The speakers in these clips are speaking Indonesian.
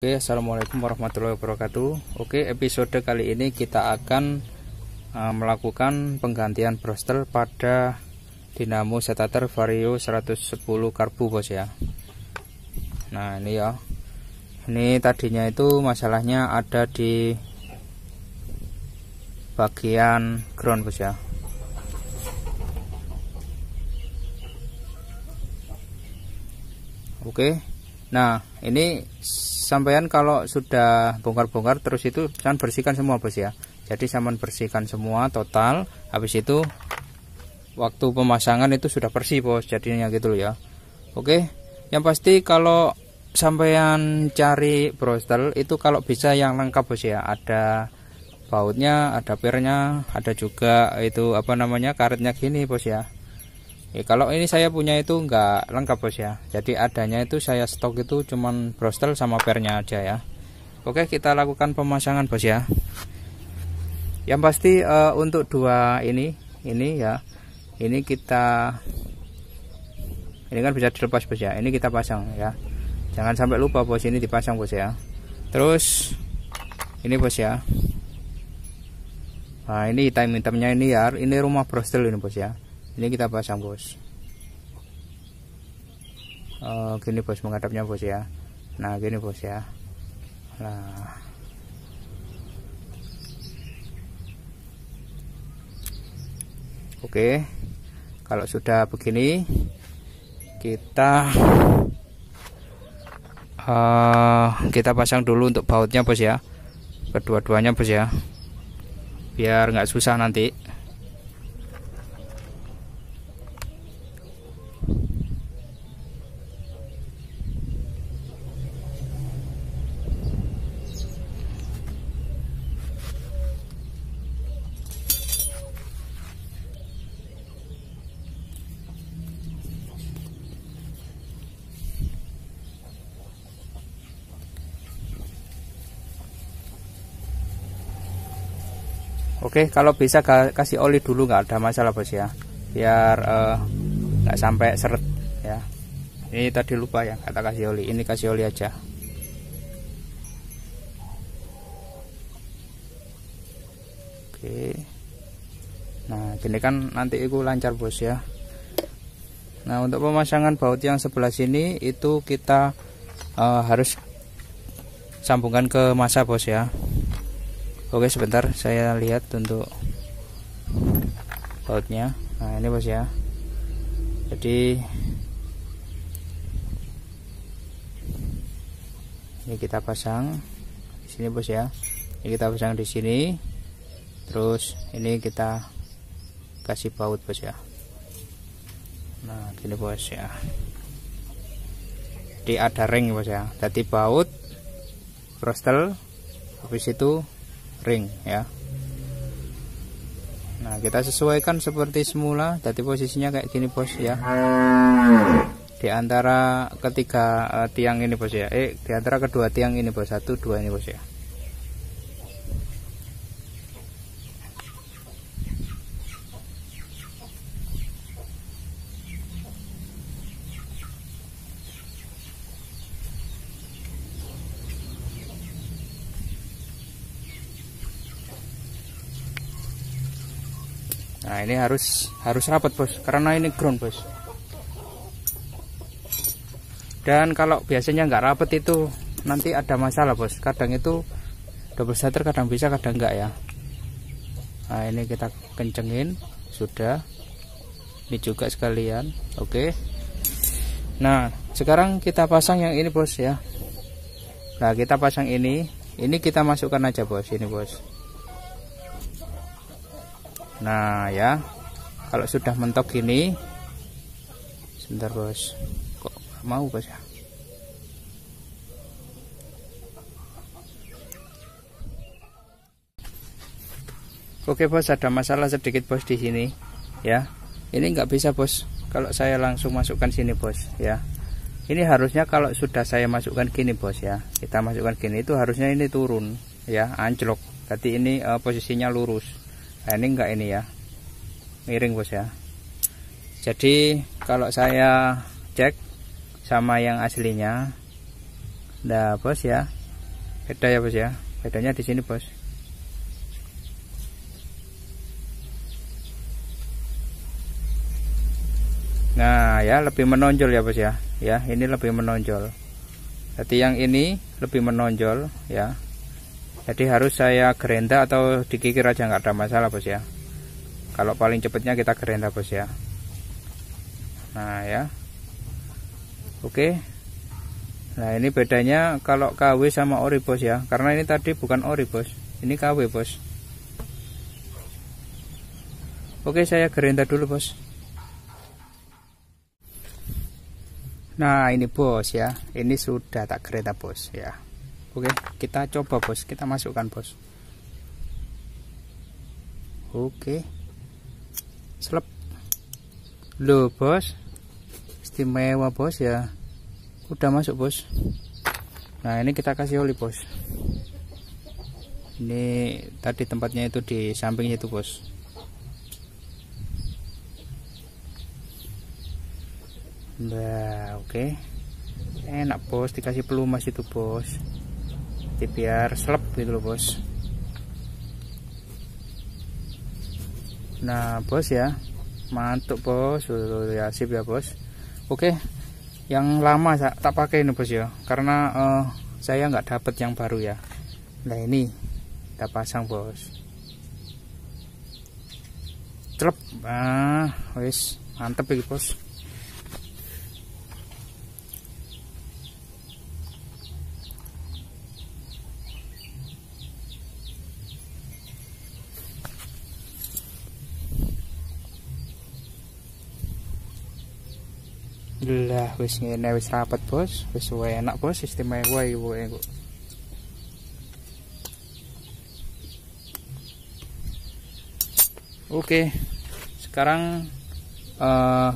Oke, assalamualaikum warahmatullahi wabarakatuh. Oke, episode kali ini kita akan uh, melakukan penggantian broster pada dinamo starter Vario 110 karbu bos ya. Nah ini ya, ini tadinya itu masalahnya ada di bagian ground bos ya. Oke, nah ini sampean kalau sudah bongkar-bongkar terus itu kan bersihkan semua bos ya jadi sampean bersihkan semua total habis itu waktu pemasangan itu sudah bersih bos jadinya gitu loh ya oke yang pasti kalau sampean cari brostel itu kalau bisa yang lengkap bos ya ada bautnya ada pernya, ada juga itu apa namanya karetnya gini bos ya Ya, kalau ini saya punya itu nggak lengkap bos ya. Jadi adanya itu saya stok itu cuman brostel sama pernya aja ya. Oke kita lakukan pemasangan bos ya. Yang pasti uh, untuk dua ini, ini ya, ini kita, ini kan bisa dilepas bos ya. Ini kita pasang ya. Jangan sampai lupa bos ini dipasang bos ya. Terus ini bos ya. Nah ini hitam hitamnya ini ya, ini rumah brostel ini bos ya ini kita pasang bos oh, gini bos menghadapnya bos ya nah gini bos ya nah oke kalau sudah begini kita uh, kita pasang dulu untuk bautnya bos ya kedua-duanya bos ya biar nggak susah nanti Oke, kalau bisa kasih oli dulu nggak ada masalah bos ya, biar nggak eh, nggak sampai seret ya. Ini tadi lupa ya, kata kasih oli. Ini kasih oli aja. Oke. Nah, gini kan nanti itu lancar bos ya. Nah, untuk pemasangan baut yang sebelah sini itu kita uh, harus sambungkan ke masa bos ya oke sebentar saya lihat untuk bautnya nah ini bos ya jadi ini kita pasang di sini bos ya ini kita pasang di sini terus ini kita kasih baut bos ya nah gini bos ya jadi ada ring bos ya tadi baut frostel habis itu ring ya nah kita sesuaikan seperti semula Jadi posisinya kayak gini bos ya di antara ketiga uh, tiang ini bos ya eh di antara kedua tiang ini bos satu dua ini bos ya Nah ini harus harus rapat bos karena ini ground bos. Dan kalau biasanya nggak rapat itu nanti ada masalah bos. Kadang itu double shutter kadang bisa kadang nggak ya. Nah ini kita kencengin sudah. Ini juga sekalian. Oke. Nah sekarang kita pasang yang ini bos ya. Nah kita pasang ini. Ini kita masukkan aja bos ini bos nah ya kalau sudah mentok gini sebentar bos kok mau bos ya Oke bos ada masalah sedikit bos di sini ya ini nggak bisa bos kalau saya langsung masukkan sini bos ya ini harusnya kalau sudah saya masukkan gini bos ya kita masukkan gini itu harusnya ini turun ya anjlok Tapi ini uh, posisinya lurus nah, ini enggak ini ya miring bos ya jadi kalau saya cek sama yang aslinya nah bos ya beda ya bos ya bedanya di sini bos nah ya lebih menonjol ya bos ya ya ini lebih menonjol jadi yang ini lebih menonjol ya jadi harus saya gerenda atau dikikir aja nggak ada masalah bos ya kalau paling cepatnya kita gerenda bos ya nah ya oke nah ini bedanya kalau KW sama ori bos ya karena ini tadi bukan ori bos ini KW bos oke saya gerenda dulu bos nah ini bos ya ini sudah tak gerenda bos ya Oke, kita coba bos, kita masukkan bos. Oke, selep. lo bos, istimewa bos ya. Udah masuk bos. Nah ini kita kasih oli bos. Ini tadi tempatnya itu di sampingnya itu bos. Nah, oke. Okay. Enak, Bos, dikasih pelumas itu, Bos nanti biar selep gitu loh bos nah bos ya mantuk bos ya sip ya bos oke yang lama tak, pakai ini bos ya karena uh, saya nggak dapat yang baru ya nah ini kita pasang bos celep ah wis mantep ya bos wis ngene wis rapet bos wis enak bos sistemnya wae wae kok Oke, sekarang uh,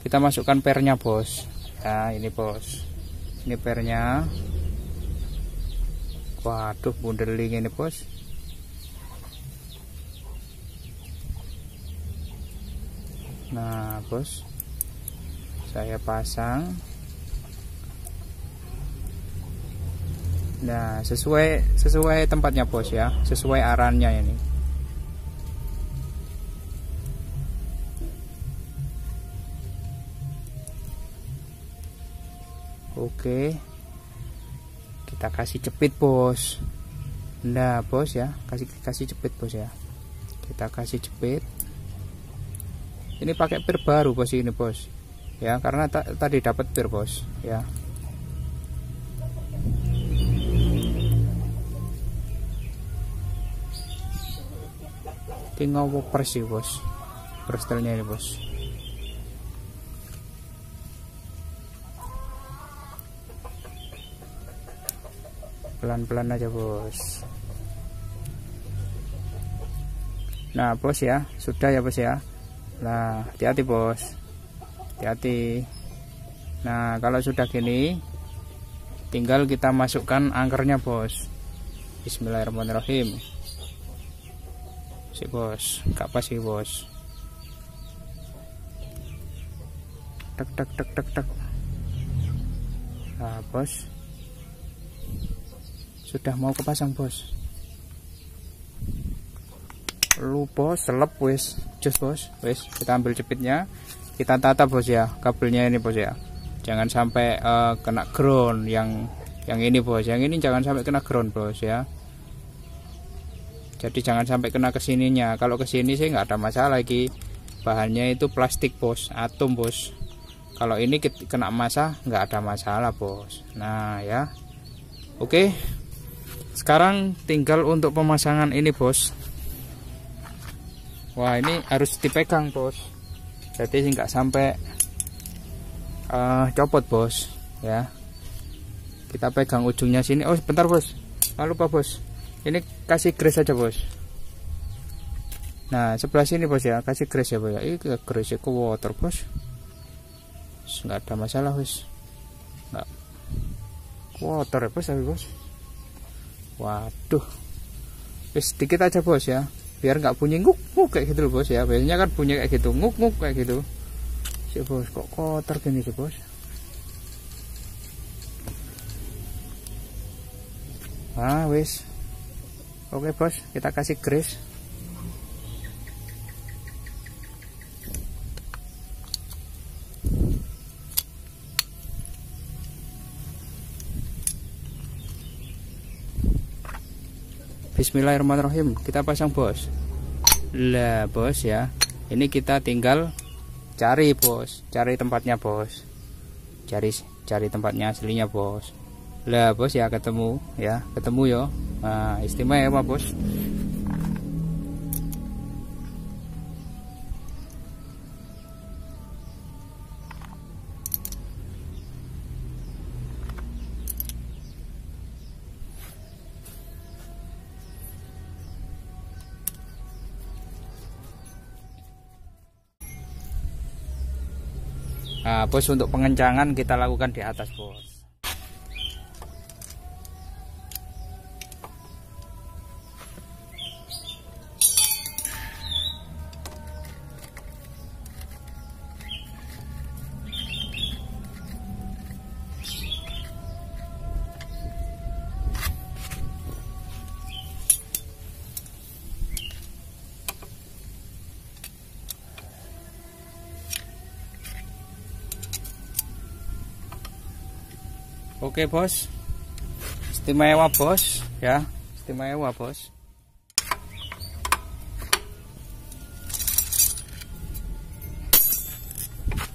kita masukkan pernya bos. Ya, ini bos. Ini pernya. Waduh, bundeling ini bos. Nah, bos saya pasang nah sesuai sesuai tempatnya bos ya sesuai arannya ini Oke kita kasih jepit bos nah bos ya kasih kasih jepit bos ya kita kasih jepit ini pakai pir baru bos ini bos ya karena tadi dapat petir bos ya tinggal wopers sih bos kristalnya ini bos pelan-pelan aja bos nah bos ya sudah ya bos ya nah hati-hati bos hati-hati nah kalau sudah gini tinggal kita masukkan angkernya bos bismillahirrahmanirrahim si bos gak si bos tek tek tek tek tek nah bos sudah mau kepasang bos lu bos selep wis just bos wis kita ambil jepitnya kita tata bos ya kabelnya ini bos ya jangan sampai uh, kena ground yang yang ini bos yang ini jangan sampai kena ground bos ya jadi jangan sampai kena kesininya kalau kesini sih nggak ada masalah lagi bahannya itu plastik bos atom bos kalau ini kena masa nggak ada masalah bos nah ya oke sekarang tinggal untuk pemasangan ini bos wah ini harus dipegang bos jadi sih nggak sampai uh, copot bos ya kita pegang ujungnya sini oh sebentar bos nggak lupa bos ini kasih grease aja bos nah sebelah sini bos ya kasih grease ya bos ya ini grease ya, ke water bos nggak ada masalah bos nggak water ya bos tapi bos waduh sedikit aja bos ya biar nggak bunyi nguk nguk kayak gitu loh bos ya biasanya kan bunyi kayak gitu nguk nguk kayak gitu si bos kok kotor gini si bos ah wis oke bos kita kasih grease Bismillahirrahmanirrahim kita pasang bos lah bos ya ini kita tinggal cari bos cari tempatnya bos cari cari tempatnya aslinya bos lah bos ya ketemu ya ketemu yo nah, istimewa bos bos untuk pengencangan kita lakukan di atas bos Oke bos Istimewa bos ya Istimewa bos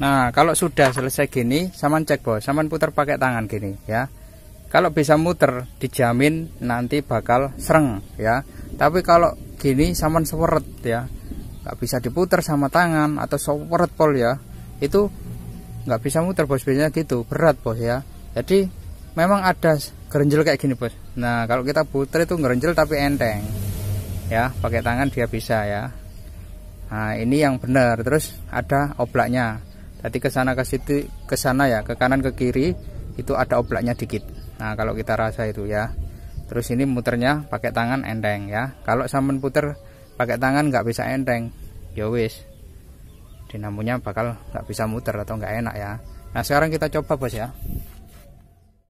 Nah kalau sudah selesai gini Saman cek bos Saman putar pakai tangan gini ya Kalau bisa muter dijamin nanti bakal sereng ya Tapi kalau gini Saman seweret ya Gak bisa diputar sama tangan Atau seweret pol ya Itu gak bisa muter bos biasanya gitu berat bos ya jadi memang ada gerenjel kayak gini bos nah kalau kita puter itu gerenjel tapi enteng ya pakai tangan dia bisa ya nah ini yang benar terus ada oblaknya tadi ke sana ke situ ke sana ya ke kanan ke kiri itu ada oblaknya dikit nah kalau kita rasa itu ya terus ini muternya pakai tangan enteng ya kalau sampean puter pakai tangan nggak bisa enteng yowis ya dinamunya bakal nggak bisa muter atau nggak enak ya nah sekarang kita coba bos ya